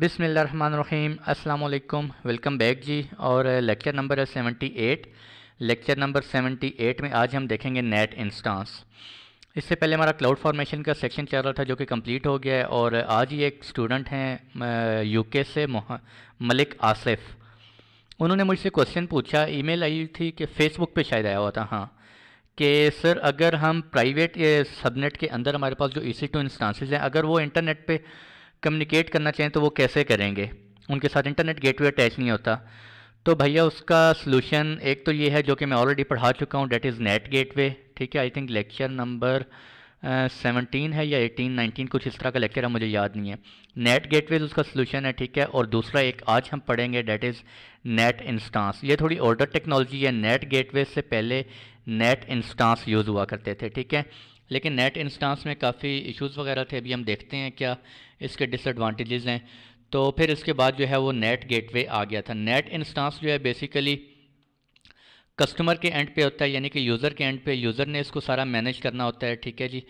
बिसमीम अल्लाम welcome back जी और लेक्चर नंबर है seventy eight lecture number seventy eight में आज हम देखेंगे नेट इंस्टांस इससे पहले हमारा क्लाउड फॉर्मेशन का सेक्शन चल रहा था जो कि कंप्लीट हो गया है और आज ही एक स्टूडेंट हैं यूके से मलिक आसिफ उन्होंने मुझसे क्वेश्चन पूछा ईमेल आई थी कि फ़ेसबुक पे शायद आया हुआ था हाँ कि सर अगर हम प्राइवेट सबनेट के अंदर हमारे पास जो ई सी टू इंस्टांसिस हैं अगर वो इंटरनेट पर कम्युनिकेट करना चाहें तो वो कैसे करेंगे उनके साथ इंटरनेट गेटवे अटैच नहीं होता तो भैया उसका सोल्यूशन एक तो ये है जो कि मैं ऑलरेडी पढ़ा चुका हूँ डेट इज़ नेट गेटवे ठीक है I think lecture number seventeen है या एटीन नाइनटीन कुछ इस तरह का लेक्चर है मुझे याद नहीं है नेट गेटवे उसका सलूशन है ठीक है और दूसरा एक आज हम पढ़ेंगे डेट इज़ नेट इंस्टांस ये थोड़ी ऑर्डर टेक्नोलॉजी है नेट गेटवे से पहले नेट इंस्टांस यूज़ हुआ करते थे ठीक है लेकिन नेट इंस्टांस में काफ़ी इश्यूज़ वगैरह थे अभी हम देखते हैं क्या इसके डिसएडवांटेजेस हैं तो फिर इसके बाद जो है वो नेट गेटवे आ गया था नेट इंस्टांस जो है बेसिकली कस्टमर के एंड पे होता है यानी कि यूज़र के एंड पे यूज़र ने इसको सारा मैनेज करना होता है ठीक है जी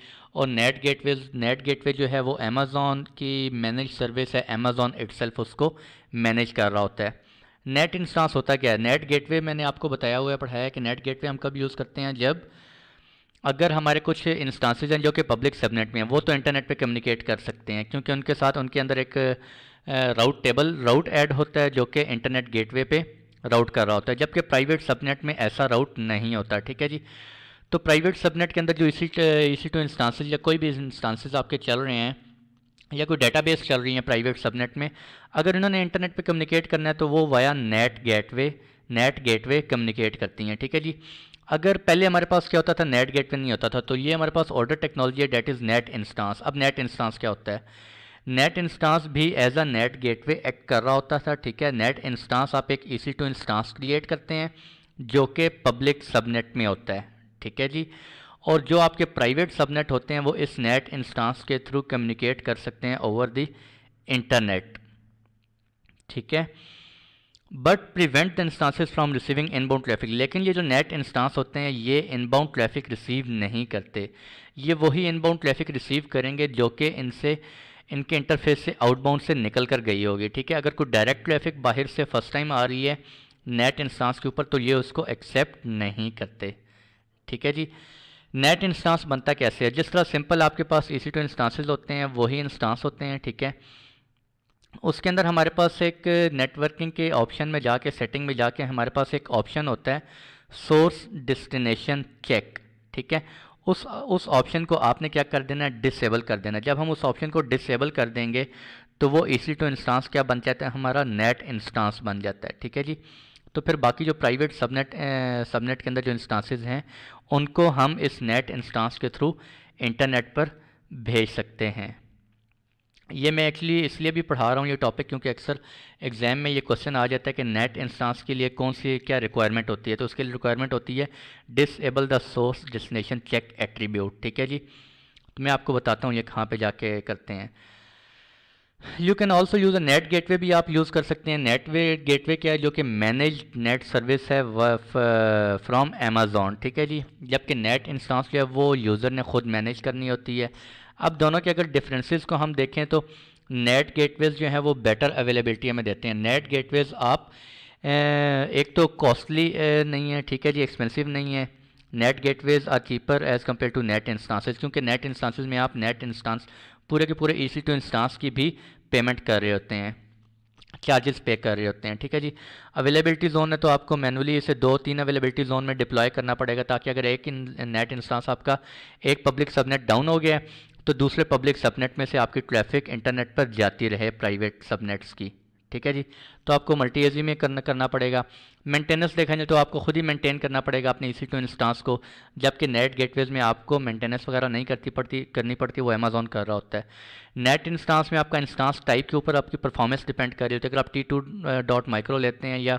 और नेट गेटवे नेट गेटवे जो है वो अमेज़ोन की मैनेज सर्विस है अमेज़ोन इट उसको मैनेज कर रहा होता है नेट इंस्टांस होता क्या है नेट गेटवे मैंने आपको बताया हुआ है पढ़ाया कि नेट गेटवे हम कब यूज़ करते हैं जब अगर हमारे कुछ इंस्टांसिस हैं जो कि पब्लिक सबनेट में हैं वो तो इंटरनेट पे कम्युनिकेट कर सकते हैं क्योंकि उनके साथ उनके अंदर एक राउट टेबल राउट ऐड होता है जो कि इंटरनेट गेटवे पे राउट कर रहा होता है जबकि प्राइवेट सबनेट में ऐसा राउट नहीं होता ठीक है जी तो प्राइवेट सबनेट के अंदर जो इसी इसी टू इंस्टांसिस या कोई भी इंस्टांसिस आपके चल रहे हैं या कोई डेटाबेस चल रही है प्राइवेट सबनेट में अगर इन्होंने इंटरनेट पे कम्युनिकेट करना है तो वो via NAT gateway NAT gateway communicate करती हैं ठीक है जी अगर पहले हमारे पास क्या होता था नेट गेटवे नहीं होता था तो ये हमारे पास ऑर्डर टेक्नोलॉजी है डेट इज़ नेट इंस्टांस अब नेट इंस्टांस क्या होता है नेट इंस्टांस भी as a NAT gateway act कर रहा होता था ठीक है नेट इंस्टांस आप एक E C two instance create करते हैं जो कि पब्लिक सबनेट में होता है ठीक है जी और जो आपके प्राइवेट सबनेट होते हैं वो इस नेट इंस्टांस के थ्रू कम्युनिकेट कर सकते हैं ओवर दी इंटरनेट ठीक है but prevent the instances from receiving inbound traffic लेकिन ये जो नेट इंस्टांस होते हैं ये इनबाउंड ट्रैफिक रिसीव नहीं करते ये वही इनबाउंड ट्रैफिक रिसीव करेंगे जो कि इनसे इनके इंटरफेस से आउटबाउंड से निकल कर गई होगी ठीक है अगर कोई डायरेक्ट ट्रैफिक बाहर से फर्स्ट टाइम आ रही है नेट इंस्टांस के ऊपर तो ये उसको एक्सेप्ट नहीं करते ठीक है जी नेट इंस्टांस बनता कैसे है जिस तरह सिंपल आपके पास ई सी टू इंस्टांसेज होते हैं वही इंस्टांस होते हैं ठीक है उसके अंदर हमारे पास एक नेटवर्किंग के ऑप्शन में जाके सेटिंग में जाके हमारे पास एक ऑप्शन होता है सोर्स डिस्टिनेशन चेक ठीक है उस उस ऑप्शन को आपने क्या कर देना है डिसेबल कर देना जब हम उस ऑप्शन को डिसेबल कर देंगे तो वो ए सी टू इंस्टांस क्या बन जाता है हमारा नेट इंस्टांस बन जाता है ठीक है जी तो फिर बाकी जो प्राइवेट सबनेट सबनेट के अंदर जो इंस्टांसेस हैं उनको हम इस नेट इंस्टांस के थ्रू इंटरनेट पर भेज सकते हैं ये मैं एक्चुअली इसलिए भी पढ़ा रहा हूँ ये टॉपिक क्योंकि अक्सर एग्ज़ाम में ये क्वेश्चन आ जाता है कि नेट इंस्टांस के लिए कौन सी क्या रिक्वायरमेंट होती है तो उसके लिए रिक्वायरमेंट होती है disable the source destination check attribute ठीक है जी तो मैं आपको बताता हूँ ये कहाँ पे जाके करते हैं you can also use a NAT gate भी आप यूज़ कर सकते हैं नेट वे वे क्या है जो कि मैनेज नेट सर्विस है फ्रॉम अमेज़ोन ठीक है जी जबकि नेट इंस्टांस जो है वो यूज़र ने खुद मैनेज करनी होती है अब दोनों के अगर डिफरेंसेस को हम देखें तो नेट गेटवेज जो है वो बेटर अवेलेबिलिटी हमें देते हैं नेट गेटवेज आप एक तो कॉस्टली नहीं है ठीक है जी एक्सपेंसिव नहीं है NAT gateways are cheaper as compare to NAT instances क्योंकि नेट इंस्टांसिस में आप नेट इंस्टांस पूरे के पूरे ई सी टू इंस्टांस की भी पेमेंट कर रहे होते हैं चार्जेस पे कर रहे होते हैं ठीक है जी अवेलेबिलिटी जोन है तो आपको मैनुअली इसे दो तीन अवेलेबिलिटी जोन में डिप्लॉय करना पड़ेगा ताकि अगर एक नेट इंस्टांस आपका एक पब्लिक सबनेट डाउन हो गया है तो दूसरे पब्लिक सबनेट में से आपकी ट्रैफिक इंटरनेट पर जाती रहे प्राइवेट सबनेट्स की ठीक है जी तो आपको मल्टी एजी में करना करना पड़ेगा मेंटेनेंस देखा जाए तो आपको खुद ही मेंटेन करना पड़ेगा अपने ई टू इंस्टांस को जबकि नेट गेटवेज में आपको मेंटेनेंस वगैरह नहीं करती पड़ती करनी पड़ती वो अमेजोन कर रहा होता है नेट इंस्टांस में आपका इंस्टांस टाइप के ऊपर आपकी परफॉर्मेंस डिपेंड कर रही होती है अगर आप टी टू डॉट माइक्रो लेते हैं या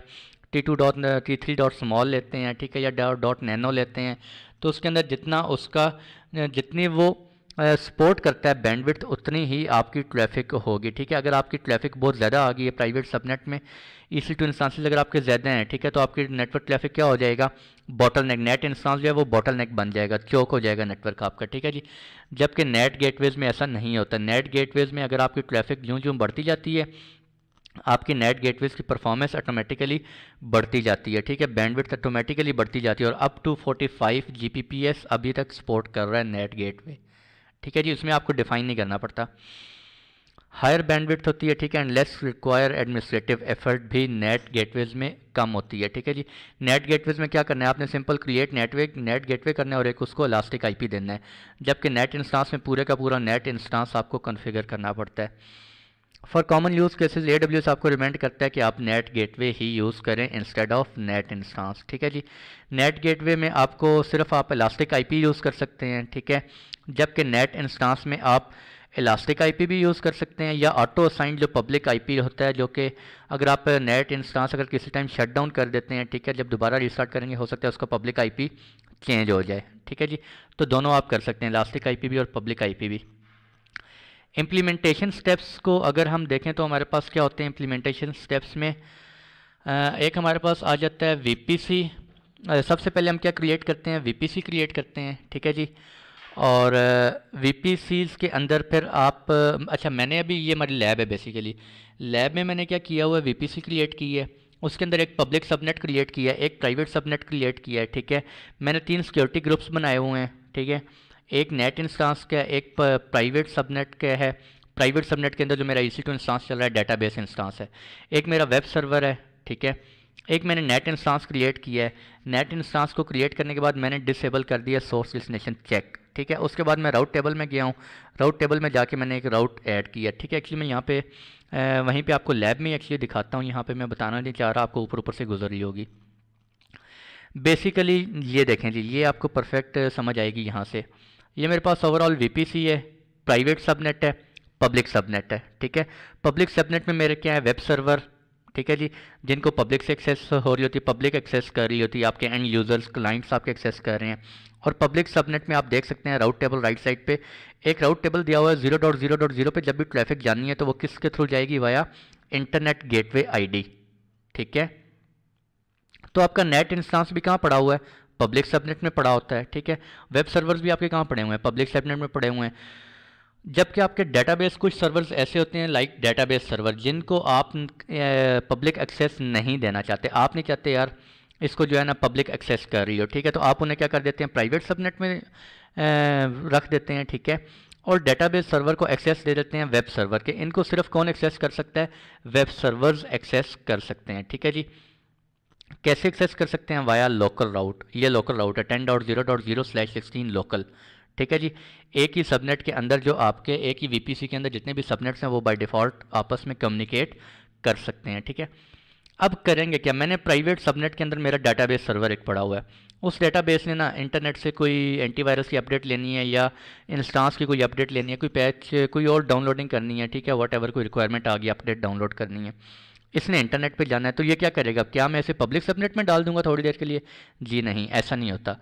T two dot T three dot small लेते हैं ठीक है या डॉट नैनो लेते हैं तो उसके अंदर जितना उसका जितनी वो सपोर्ट करता है बैंडविड्थ उतनी ही आपकी ट्रैफिक होगी ठीक है अगर आपकी ट्रैफिक बहुत ज़्यादा आ गई है प्राइवेट सबनेट में इसी टू तो इंस्टांसेज अगर आपके ज़्यादा हैं ठीक है तो आपकी नेटवर्क ट्रैफिक क्या हो जाएगा बॉटल नेक नेट इंस्टांस जो है वो बॉटल नेक बन जाएगा चौक हो जाएगा नेटवर्क आपका ठीक है जी जबकि नेट गेट में ऐसा नहीं होता नेट गेट में अगर आपकी ट्रैफिक जूँ जूँ बढ़ती जाती है आपकी नेट गेटवेज की परफॉर्मेंस ऑटोमेटिकली बढ़ती जाती है ठीक है बैंडविड्थ ऑटोमेटिकली बढ़ती जाती है और अप टू फोर्टी फाइव अभी तक सपोर्ट कर रहा है नेट गेट ठीक है जी उसमें आपको डिफाइन नहीं करना पड़ता हायर बैंडविड्थ होती है ठीक है and less require administrative effort भी नेट गेटवेज में कम होती है ठीक है जी नेट गेटवेज में क्या करना है आपने सिंपल क्रिएट नेटवे नेट गेटवे करना है और एक उसको इलास्टिक आईपी देना है जबकि नेट इंस्टांस में पूरे का पूरा नेट इंस्टांस आपको कॉन्फ़िगर करना पड़ता है for common use cases A W आपको रिमेंड करता है कि आप नेट गेटवे ही यूज़ करें इंस्टेड ऑफ नेट इंस्टांस ठीक है जी नेट गेटवे में आपको सिर्फ आप इलास्टिक आईपी यूज़ कर सकते हैं ठीक है जबकि नेट इंस्टांस में आप इलास्टिक आईपी भी यूज़ कर सकते हैं या ऑटो असाइंड जो पब्लिक आईपी होता है जो कि अगर आप नेट इंस्टांस अगर किसी टाइम शट डाउन कर देते हैं ठीक है जब दोबारा रिस्टार्ट करेंगे हो सकता है उसका पब्लिक आईपी चेंज हो जाए ठीक है जी तो दोनों आप कर सकते हैं इलास्टिक आईपी भी और पब्लिक आईपी भी इम्प्लीमेंटेशन स्टेप्स को अगर हम देखें तो हमारे पास क्या होते हैं इम्प्लीमेंटेशन स्टेप्स में एक हमारे पास आ जाता है वी सबसे पहले हम क्या क्रिएट करते हैं वी क्रिएट करते हैं ठीक है जी और वी के अंदर फिर आप अच्छा मैंने अभी ये हमारी लैब है बेसिकली लैब में मैंने क्या किया हुआ है वी क्रिएट की है उसके अंदर एक पब्लिक सबनेट क्रिएट किया है एक प्राइवेट सबनेट क्रिएट किया है ठीक है मैंने तीन सिक्योरिटी ग्रुप्स बनाए हुए हैं ठीक है एक नेट इंस्टांस का एक प्राइवेट सबनेट का है प्राइवेट सबनेट के अंदर जो मेरा ई टू इंस्टांस चल रहा है डेटाबेस इंस्टांस है एक मेरा वेब सर्वर है ठीक है एक मैंने नेट इंस्टांस क्रिएट किया है नेट इंस्टांस को क्रिएट करने के बाद मैंने डिसेबल कर दिया सोर्स डिस्टिनेशन चेक ठीक है उसके बाद मैं राउट टेबल में गया हूँ राउट टेबल में जाके मैंने एक राउट ऐड किया ठीक है एक्चुअली मैं यहाँ पे वहीं पे आपको लैब में एक्चुअली दिखाता हूँ यहाँ पे मैं बताना नहीं चाह रहा आपको ऊपर ऊपर से गुजर रही होगी बेसिकली ये देखें जी ये आपको परफेक्ट समझ आएगी यहाँ से ये मेरे पास ओवरऑल वीपीसी है प्राइवेट सबनेट है पब्लिक सबनेट है ठीक है पब्लिक सबनेट में मेरे क्या है वेब सर्वर ठीक है जी जिनको पब्लिक से एक्सेस हो रही होती है पब्लिक एक्सेस कर रही होती है आपके एंड यूजर्स क्लाइंट्स आपके एक्सेस कर रहे हैं और पब्लिक सबनेट में आप देख सकते हैं राउट टेबल राइट साइड पे एक राउट टेबल दिया हुआ है zero dot zero dot zero पर जब भी ट्रैफिक जाननी है तो वो किसके थ्रू जाएगी वाया इंटरनेट गेटवे आईडी ठीक है तो आपका नेट इंस्टांस भी कहाँ पड़ा हुआ है पब्लिक सबनेट में पड़ा होता है ठीक है वेब सर्वर्स भी आपके कहाँ पड़े हुए हैं पब्लिक सबनेट में पड़े हुए हैं जबकि आपके डेटाबेस कुछ सर्वर्स ऐसे होते हैं लाइक डेटाबेस सर्वर जिनको आप पब्लिक एक्सेस नहीं देना चाहते आप नहीं चाहते यार इसको जो है ना पब्लिक एक्सेस कर रही हो ठीक है तो आप उन्हें क्या कर देते हैं प्राइवेट सबनेट में रख देते हैं ठीक है और डेटाबेस सर्वर को एक्सेस दे देते हैं वेब सर्वर के इनको सिर्फ कौन एक्सेस कर सकता है वेब सर्वर्स एक्सेस कर सकते हैं ठीक है जी कैसे एक्सेस कर सकते हैं वाया लोकल राउट ये लोकल राउट है ten dot zero dot zero slash sixteen local ठीक है जी एक ही सबनेट के अंदर जो आपके एक ही वीपीसी के अंदर जितने भी सबनेट्स हैं वो बाय डिफ़ॉल्ट आपस में कम्युनिकेट कर सकते हैं ठीक है अब करेंगे क्या मैंने प्राइवेट सबनेट के अंदर मेरा डेटाबेस सर्वर एक पड़ा हुआ है उस डेटाबेस ने ना इंटरनेट से कोई एंटीवायरस की अपडेट लेनी है या इंस्टांस की कोई अपडेट लेनी है कोई पैच कोई और डाउनलोडिंग करनी है ठीक है वट कोई रिक्वायरमेंट आ गई अपडेट डाउनलोड करनी है इसने इंटरनेट पे जाना है तो ये क्या करेगा क्या मैं इसे पब्लिक सबनेट में डाल दूंगा थोड़ी देर के लिए जी नहीं ऐसा नहीं होता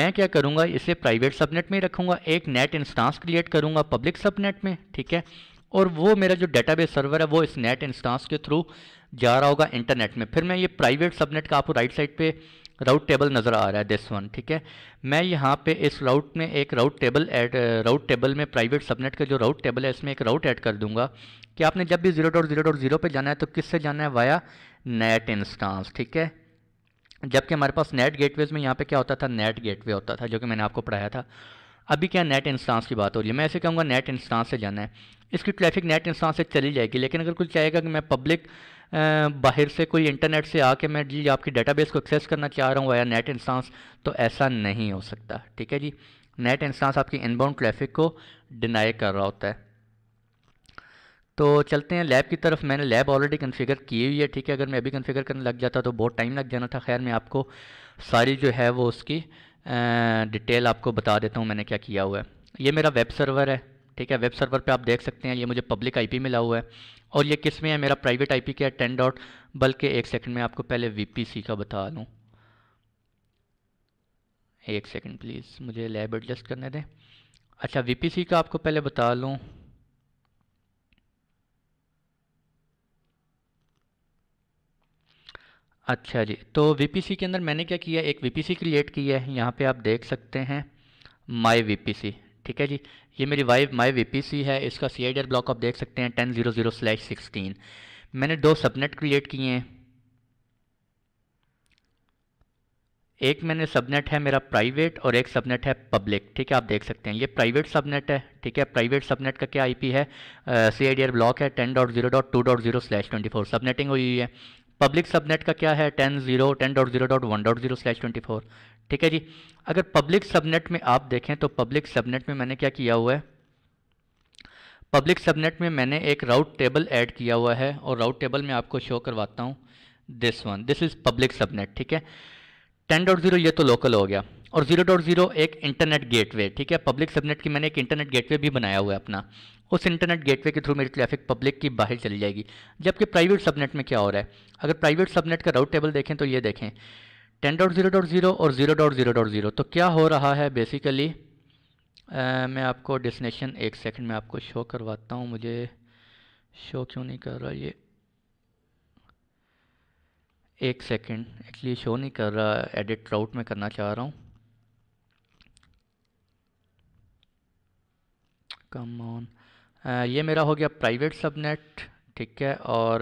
मैं क्या करूँगा इसे प्राइवेट सबनेट में ही रखूँगा एक नेट इंस्टांस क्रिएट करूँगा पब्लिक सबनेट में ठीक है और वो मेरा जो डेटाबेस सर्वर है वो इस नेट इंस्टांस के थ्रू जा रहा होगा इंटरनेट में फिर मैं ये प्राइवेट सबनेट का आपको राइट साइड पे राउट टेबल नज़र आ रहा है दिस वन ठीक है मैं यहाँ पे इस राउट में एक route table add route table में प्राइवेट सबनेट का जो राउट टेबल है इसमें एक राउट ऐड कर दूंगा कि आपने जब भी zero dot zero dot zero पर जाना है तो किससे जाना है वाया नेट इंस्टांस ठीक है जबकि हमारे पास नेट गेटवेज में यहाँ पे क्या होता था नेट गेटवे होता था जो कि मैंने आपको पढ़ाया था अभी क्या नेट इंस्टांस की बात हो रही है मैं ऐसे कहूँगा नेट इंस्टांस से जाना है इसकी ट्रैफिक नेट इंस्टांस से चली जाएगी लेकिन अगर कोई चाहेगा कि मैं पब्लिक बाहर से कोई इंटरनेट से आके मैं जी आपकी डेटाबेस को एक्सेस करना चाह रहा हूँ या नेट इंस्टांस तो ऐसा नहीं हो सकता ठीक है जी नेट इंस्टांस आपकी इनबाउंड ट्रैफिक को डिनाई कर रहा होता है तो चलते हैं लैब की तरफ मैंने लैब ऑलरेडी कन्फिगर की हुई है ठीक है अगर मैं अभी कन्फिगर करने लग जाता तो बहुत टाइम लग जाना था खैर मैं आपको सारी जो है वो उसकी डिटेल आपको बता देता हूँ मैंने क्या किया हुआ है ये मेरा वेब सर्वर है ठीक है वेब सर्वर पे आप देख सकते हैं ये मुझे पब्लिक आईपी मिला हुआ है और ये किस में है मेरा प्राइवेट आईपी क्या है टेन डॉट बल्कि एक सेकंड में आपको पहले वीपीसी का बता लूँ एक सेकंड प्लीज़ मुझे लैब एडजस्ट करने दें अच्छा वीपीसी का आपको पहले बता लूँ अच्छा जी तो वीपीसी के अंदर मैंने क्या किया एक वीपीसी क्रिएट की है यहाँ पे आप देख सकते हैं माई वीपीसी ठीक है जी ये मेरी वाइफ माई वीपीसी है इसका सी आई ब्लॉक आप देख सकते हैं ten zero zero slash sixteen मैंने दो सबनेट क्रिएट किए हैं एक मैंने सबनेट है मेरा प्राइवेट और एक सबनेट है पब्लिक ठीक है आप देख सकते हैं ये प्राइवेट सबनेट है ठीक है प्राइवेट सबनेट का क्या आईपी है सी आई ब्लॉक है ten dot zero dot two dot zero slash twenty four subnetting हुई है पब्लिक सबनेट का क्या है ten zero ten dot zero dot one dot zero slash twenty four ठीक है जी अगर पब्लिक सबनेट में आप देखें तो पब्लिक सबनेट में मैंने क्या किया हुआ है पब्लिक सबनेट में मैंने एक राउट टेबल ऐड किया हुआ है और राउट टेबल में आपको शो करवाता हूँ this one this is public subnet ठीक है टेन डॉट जीरो ये तो लोकल हो गया और जीरो डॉट जीरो एक इंटरनेट गेटवे ठीक है पब्लिक सबनेट की मैंने एक इंटरनेट गेटवे भी बनाया हुआ है अपना उस इंटरनेट गेटवे के थ्रू मेरी ट्रैफिक पब्लिक की बाहर चली जाएगी जबकि प्राइवेट सबनेट में क्या हो रहा है अगर प्राइवेट सबनेट का राउट टेबल देखें तो ये देखें ten dot zero dot zero और zero dot zero dot zero तो क्या हो रहा है बेसिकली आ, मैं आपको डेस्टिनेशन एक सेकंड में आपको शो करवाता हूँ मुझे शो क्यों नहीं कर रहा ये एक सेकंड एक्चुअली शो नहीं कर रहा एडिट राउट में करना चाह रहा हूँ कम ऑन ये मेरा हो गया प्राइवेट सबनेट ठीक है और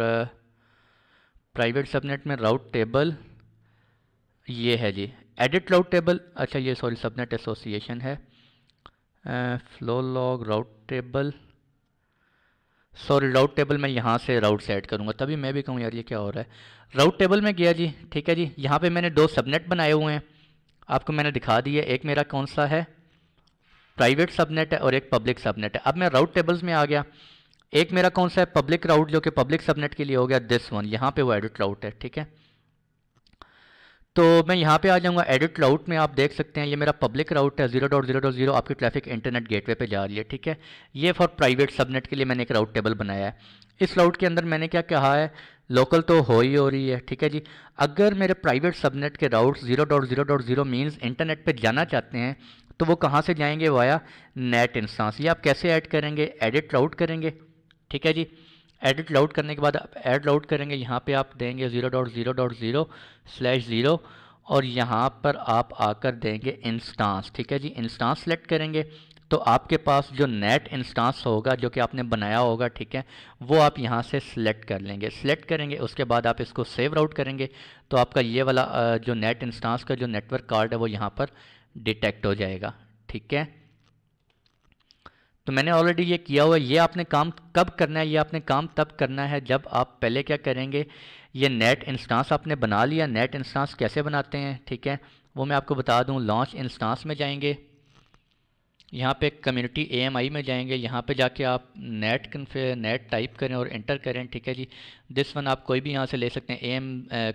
प्राइवेट सबनेट में राउट टेबल ये है जी एडिट राउट टेबल अच्छा ये सॉरी सबनेट एसोसिएशन है flow log route table sorry route table मैं यहाँ से राउट से ऐड करूँगा तभी मैं भी कहूँ यार ये क्या हो रहा है राउट टेबल में गया जी ठीक है जी यहाँ पे मैंने दो सबनेट बनाए हुए हैं आपको मैंने दिखा दिए एक मेरा कौन सा है प्राइवेट सबनेट है और एक पब्लिक सबनेट है अब मैं राउट टेबल्स में आ गया एक मेरा कौन सा है पब्लिक राउट जो कि पब्लिक सबनेट के लिए हो गया दिस वन यहाँ पे वो एडिट राउट है ठीक है तो मैं यहाँ पे आ जाऊँगा एडिट राउट में आप देख सकते हैं ये मेरा पब्लिक राउट है zero dot zero dot zero आपकी ट्रैफिक इंटरनेट गेटवे पे जा रही है ठीक है ये फॉर प्राइवेट सबनेट के लिए मैंने एक राउट टेबल बनाया है इस राउट के अंदर मैंने क्या कहा है लोकल तो हो ही हो रही है ठीक है जी अगर मेरे प्राइवेट सबनेट के route zero dot zero dot zero means internet पर जाना चाहते हैं तो वो कहाँ से जाएंगे वाया नेट इंस्टांस ये आप कैसे ऐड करेंगे एडिट राउट करेंगे ठीक है जी एडिट लाउट करने के बाद आप एड लाउट करेंगे यहाँ पे आप देंगे zero dot zero dot zero slash zero और यहाँ पर आप आकर देंगे इंस्टांस ठीक है जी इंस्टांस सेलेक्ट करेंगे तो आपके पास जो नेट इंस्टांस होगा जो कि आपने बनाया होगा ठीक है वो आप यहाँ से सिलेक्ट कर लेंगे सिलेक्ट करेंगे उसके बाद आप इसको सेव आउट करेंगे तो आपका ये वाला जो नेट इंस्टांस का जो नेटवर्क कार्ड है वो यहाँ पर डिटेक्ट हो जाएगा ठीक है तो मैंने ऑलरेडी ये किया हुआ है ये आपने काम कब करना है ये आपने काम तब करना है जब आप पहले क्या करेंगे ये नेट इंस्टांस आपने बना लिया नेट इंस्टांस कैसे बनाते हैं ठीक है वो मैं आपको बता दूँ लॉन्च इंस्टांस में जाएंगे यहाँ पे कम्युनिटी एएमआई में जाएंगे यहाँ पे जाके आप नेट कन्फे नेट टाइप करें और एंटर करें ठीक है जी दिस वन आप कोई भी यहाँ से ले सकते हैं एम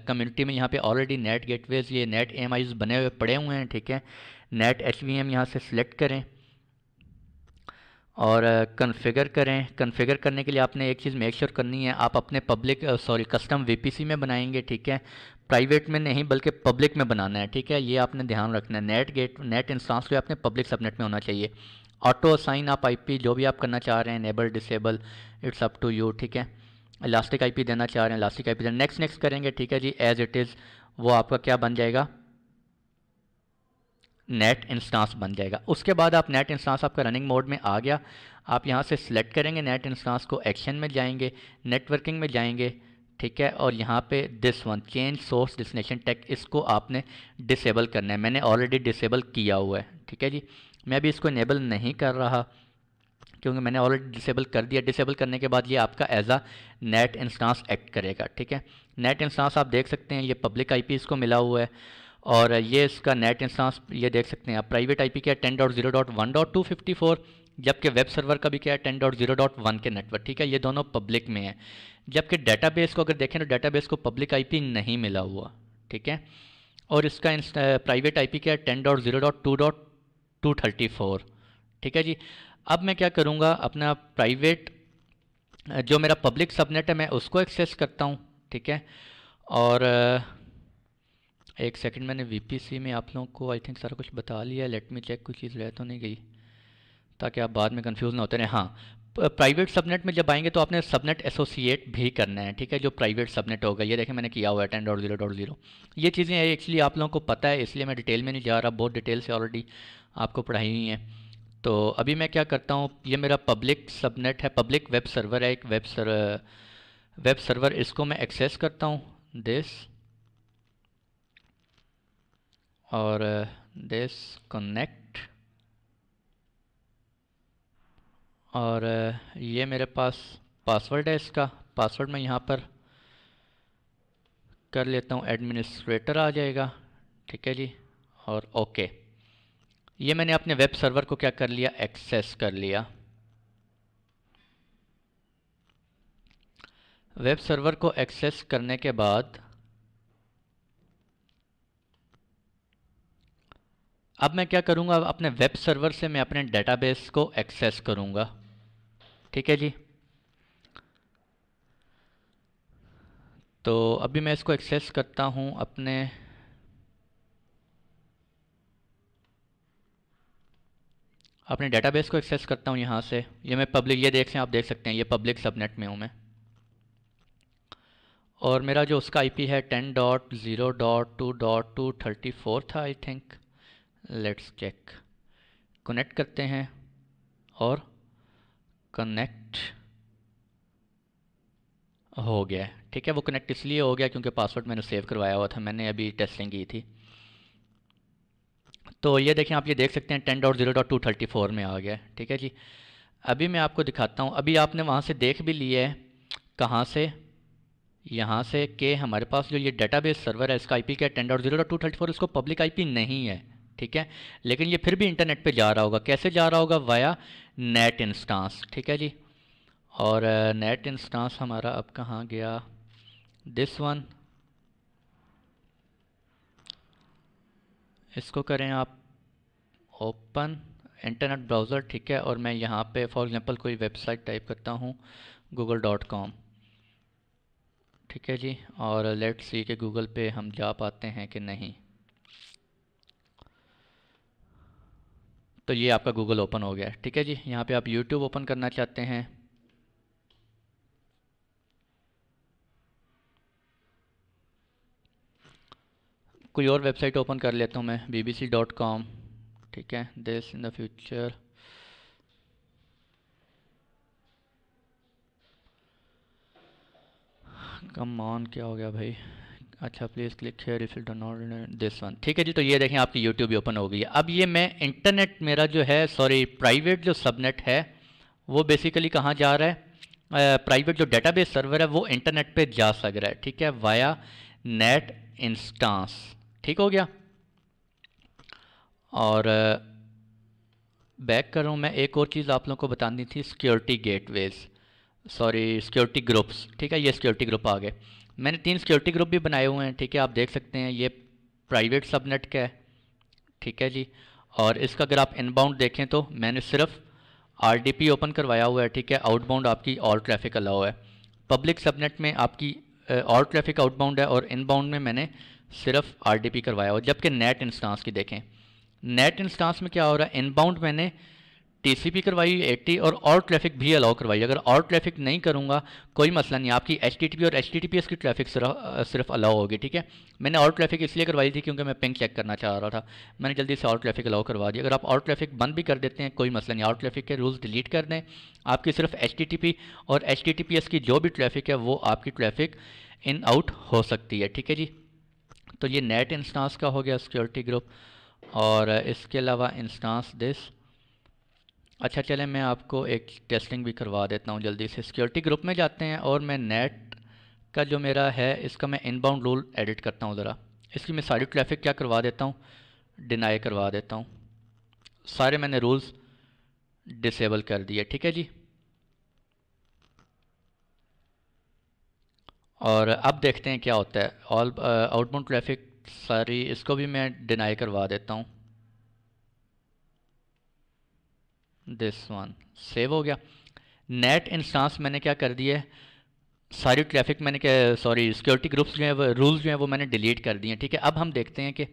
कम्युनिटी में यहाँ पे ऑलरेडी नेट गेटवेज ये नेट एम बने हुए पड़े हुए हैं ठीक है नेट एच वी एम यहाँ से सिलेक्ट करें और कन्फिगर करें कन्फिगर करने के लिए आपने एक चीज़ मेक श्योर करनी है आप अपने पब्लिक सॉरी कस्टम वीपीसी में बनाएंगे ठीक है प्राइवेट में नहीं बल्कि पब्लिक में बनाना है ठीक है ये आपने ध्यान रखना है नेट गेट नेट इंस्टांस भी आपने पब्लिक सबनेट में होना चाहिए ऑटो साइन आप आईपी जो भी आप करना चाह रहे हैं enable disable it's up to you ठीक है इलास्टिक आई देना चाह रहे हैं इलास्टिक आई देना नेक्स्ट नेक्स्ट करेंगे ठीक है जी एज इट इज़ वो आपका क्या बन जाएगा नेट इंस्टांस बन जाएगा उसके बाद आप नेट इंस्टांस आपका रनिंग मोड में आ गया आप यहाँ से सिलेक्ट करेंगे नेट इंस्टांस को एक्शन में जाएंगे नेटवर्किंग में जाएंगे ठीक है और यहाँ पे this one change source destination check इसको आपने डिसेबल करना है मैंने ऑलरेडी डिसेबल किया हुआ है ठीक है जी मैं अभी इसको इनेबल नहीं कर रहा क्योंकि मैंने ऑलरेडी डिसेबल कर दिया डिसेबल करने के बाद ये आपका as a NAT instance act करेगा ठीक है नेट इंस्टांस आप देख सकते हैं ये पब्लिक आई इसको मिला हुआ है और ये इसका नेट इंस्टांस ये देख सकते हैं आप प्राइवेट आईपी क्या है ten dot zero dot one dot two fifty four जबकि वेब सर्वर का भी क्या है ten dot zero dot one के नेटवर्क ठीक है ये दोनों पब्लिक में है जबकि डेटाबेस को अगर देखें तो डेटाबेस को पब्लिक आईपी नहीं मिला हुआ ठीक है और इसका प्राइवेट आई पी क्या है ten dot zero dot two dot two thirty four ठीक है जी अब मैं क्या करूँगा अपना प्राइवेट जो मेरा पब्लिक सबनेट है मैं उसको एक्सेस करता हूँ ठीक है और एक सेकंड मैंने वीपीसी में आप लोगों को आई थिंक सारा कुछ बता लिया लेट मी चेक कोई चीज़ रह तो नहीं गई ताकि आप बाद में कंफ्यूज ना होते रहें हाँ प्राइवेट सबनेट में जब आएंगे तो आपने सबनेट एसोसिएट भी करना है ठीक है जो प्राइवेट सबनेट होगा ये देखें मैंने किया हुआ है ten dot zero dot zero ये चीज़ें एक्चुअली आप लोगों को पता है इसलिए मैं डिटेल में नहीं जा रहा बहुत डिटेल से ऑलरेडी आपको पढ़ाई हुई है तो अभी मैं क्या करता हूँ ये मेरा पब्लिक सबनेट है पब्लिक वेब सर्वर है एक वेब सर वेब सर्वर इसको मैं एक्सेस करता हूँ दिस और दिस कनेक्ट और ये मेरे पास पासवर्ड है इसका पासवर्ड मैं यहाँ पर कर लेता हूँ एडमिनिस्ट्रेटर आ जाएगा ठीक है जी और ओके ये मैंने अपने वेब सर्वर को क्या कर लिया एक्सेस कर लिया वेब सर्वर को एक्सेस करने के बाद अब मैं क्या करूँगा अपने वेब सर्वर से मैं अपने डेटाबेस को एक्सेस करूँगा ठीक है जी तो अभी मैं इसको एक्सेस करता हूँ अपने अपने डेटाबेस को एक्सेस करता हूँ यहाँ से ये मैं पब्लिक ये देख हैं आप देख सकते हैं ये पब्लिक सबनेट में हूँ मैं और मेरा जो उसका आईपी है ten dot zero dot two dot two thirty four था I think let's check connect करते हैं और कनेक्ट हो गया ठीक है वो कनेक्ट इसलिए हो गया क्योंकि पासवर्ड मैंने सेव करवाया हुआ था मैंने अभी टेस्टिंग की थी तो ये देखें आप ये देख सकते हैं ten dot zero dot two thirty four में आ गया ठीक है जी अभी मैं आपको दिखाता हूँ अभी आपने वहाँ से देख भी लिया है कहाँ से यहाँ से के हमारे पास जो ये डेटाबेस सर्वर है इसका आईपी क्या ten dot zero dot two thirty four इसको पब्लिक आईपी नहीं है ठीक है लेकिन ये फिर भी इंटरनेट पे जा रहा होगा कैसे जा रहा होगा वाया नेट इंस्टांस ठीक है जी और नेट इंस्टांस हमारा अब कहाँ गया दिस वन इसको करें आप ओपन इंटरनेट ब्राउज़र ठीक है और मैं यहाँ पे फॉर एग्जांपल कोई वेबसाइट टाइप करता हूँ गूगल डॉट कॉम ठीक है जी और लेट्स सी के गूगल पे हम जा पाते हैं कि नहीं तो ये आपका गूगल ओपन हो गया ठीक है जी यहाँ पे आप यूट्यूब ओपन करना चाहते हैं कोई और वेबसाइट ओपन कर लेता हूँ मैं बी डॉट कॉम ठीक है this in the future come on क्या हो गया भाई अच्छा please click here if you do not this one ठीक है जी तो ये देखें आपकी यूट्यूब ओपन हो गई है अब ये मैं इंटरनेट मेरा जो है सॉरी प्राइवेट जो सबनेट है वो बेसिकली कहाँ जा रहा है प्राइवेट जो डेटाबेस सर्वर है वो इंटरनेट पे जा सक रहा है ठीक है वाया नेट इंस्टांस ठीक हो गया और बैक करूँ मैं एक और चीज़ आप लोगों को बतानी थी security gateways sorry security groups ठीक है ये सिक्योरिटी ग्रुप आ गए मैंने तीन सिक्योरिटी ग्रुप भी बनाए हुए हैं ठीक है आप देख सकते हैं ये प्राइवेट सबनेट का है ठीक है जी और इसका अगर आप इनबाउंड देखें तो मैंने सिर्फ आर ओपन करवाया हुआ है ठीक है आउटबाउंड आपकी ऑल ट्रैफिक अलाउ है पब्लिक सबनेट में आपकी ऑल ट्रैफिक आउटबाउंड है और इनबाउंड में मैंने सिर्फ आर करवाया हुआ जबकि नेट इंस्टांस की देखें नेट इंस्टांस में क्या हो रहा है इनबाउंड मैंने टीसीपी करवाई ए और और ट्रैफिक भी अलाउ करवाई अगर और ट्रैफिक नहीं करूँगा कोई मसला नहीं आपकी एच और एच की ट्रैफिक सिर्फ सिर्फ अलाउ होगी ठीक है मैंने और ट्रैफिक इसलिए करवाई थी क्योंकि मैं पिंक चेक करना चाह रहा था मैंने जल्दी से और ट्रैफिक अलाउ करवा दी अगर आप और ट्रैफिक बंद भी कर देते हैं कोई मसला नहीं और ट्रैफिक के रूल्स डिलीट कर दें आपकी सिर्फ एच और एच की जो भी ट्रैफिक है वो आपकी ट्रैफिक इन आउट हो सकती है ठीक है जी तो ये नेट इंस्टांस का हो गया सिक्योरिटी ग्रुप और इसके अलावा इंस्टांस दिस अच्छा चले मैं आपको एक टेस्टिंग भी करवा देता हूँ जल्दी से सिक्योरिटी ग्रुप में जाते हैं और मैं नेट का जो मेरा है इसका मैं इनबाउंड रूल एडिट करता हूँ ज़रा इसकी मैं सारी ट्रैफिक क्या करवा देता हूँ डिनाई करवा देता हूँ सारे मैंने रूल्स डिसेबल कर दिए ठीक है जी और अब देखते हैं क्या होता है ऑल आउटबाउंड ट्रैफिक सारी इसको भी मैं डिनाई करवा देता हूँ दिस वन सेव हो गया नेट इंस्टांस मैंने क्या कर दिए है सारी ट्रैफिक मैंने क्या सॉरी सिक्योरिटी ग्रुप्स जो वो रूल्स जो हैं वो मैंने डिलीट कर दिए ठीक है अब हम देखते हैं कि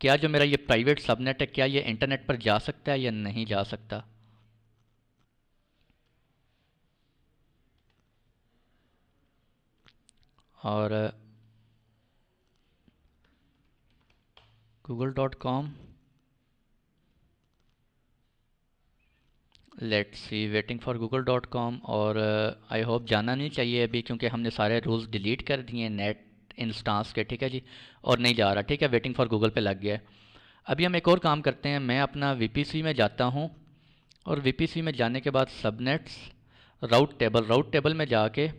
क्या जो मेरा ये प्राइवेट सबनेट है क्या ये इंटरनेट पर जा सकता है या नहीं जा सकता और Google dot com let's see waiting for Google dot com और आई uh, होप जाना नहीं चाहिए अभी क्योंकि हमने सारे रूल्स डिलीट कर दिए नेट इंस्टांस के ठीक है जी और नहीं जा रहा ठीक है वेटिंग फॉर गूगल पे लग गया है अभी हम एक और काम करते हैं मैं अपना वी में जाता हूँ और वी में जाने के बाद subnets route table route table में जाके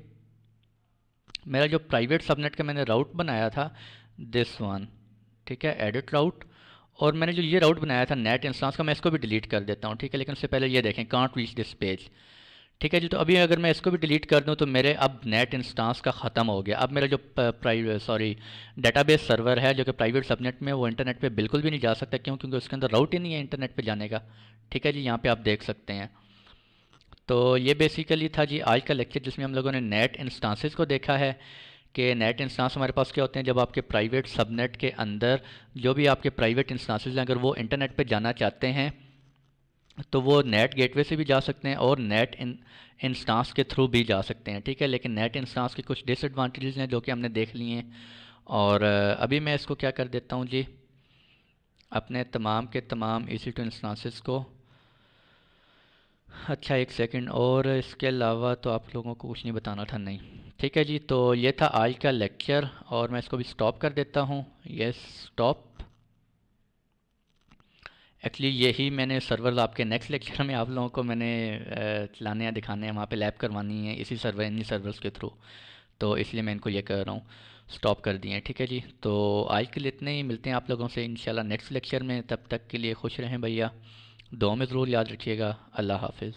मेरा जो प्राइवेट सबनेट का मैंने राउट बनाया था दिस वन ठीक है एडिट राउट और मैंने जो ये राउट बनाया था नेट इंस्टांस का मैं इसको भी डिलीट कर देता हूँ ठीक है लेकिन उससे पहले ये देखें कांट रीच दिस पेज ठीक है जी तो अभी अगर मैं इसको भी डिलीट कर दूँ तो मेरे अब नेट इंस्टांस का ख़त्म हो गया अब मेरा जो प्राइवेट सॉरी डेटाबेस सर्वर है जो कि प्राइवेट सबनेट में वो इंटरनेट पे बिल्कुल भी नहीं जा सकता क्यों क्योंकि उसके अंदर राउट ही नहीं है इंटरनेट पे जाने का ठीक है जी यहाँ पे आप देख सकते हैं तो ये बेसिकली था जी आज का लेक्चर जिसमें हम लोगों ने नेट इंस्टांसिस को देखा है कि नेट इंस्टांस हमारे पास क्या होते हैं जब आपके प्राइवेट सबनेट के अंदर जो भी आपके प्राइवेट इंस्टांसेज हैं अगर वो इंटरनेट पे जाना चाहते हैं तो वो नेट गेटवे से भी जा सकते हैं और नेट इंस्टांस के थ्रू भी जा सकते हैं ठीक है लेकिन नेट इंस्टांस के कुछ डिसएडवांटेजेस हैं जो कि हमने देख लिए हैं और अभी मैं इसको क्या कर देता हूँ जी अपने तमाम के तमाम E e C two instances को अच्छा एक सेकंड और इसके अलावा तो आप लोगों को कुछ नहीं बताना था नहीं ठीक है जी तो ये था आज का लेक्चर और मैं इसको भी स्टॉप कर देता हूँ ये स्टॉप एक्चुअली यही मैंने सर्वर आपके नेक्स्ट लेक्चर में आप लोगों को मैंने चलाने या दिखाने हैं वहाँ पर लैब करवानी है इसी सर्वर इन्हीं सर्वर्स के थ्रू तो इसलिए मैं इनको ये कर रहा हूँ स्टॉप कर दिए ठीक है जी तो आज के लिए इतने ही मिलते हैं आप लोगों से इंशाल्लाह नेक्स्ट लेक्चर में तब तक के लिए खुश रहें भैया दो में ज़रूर याद रखिएगा अल्लाह हाफिज़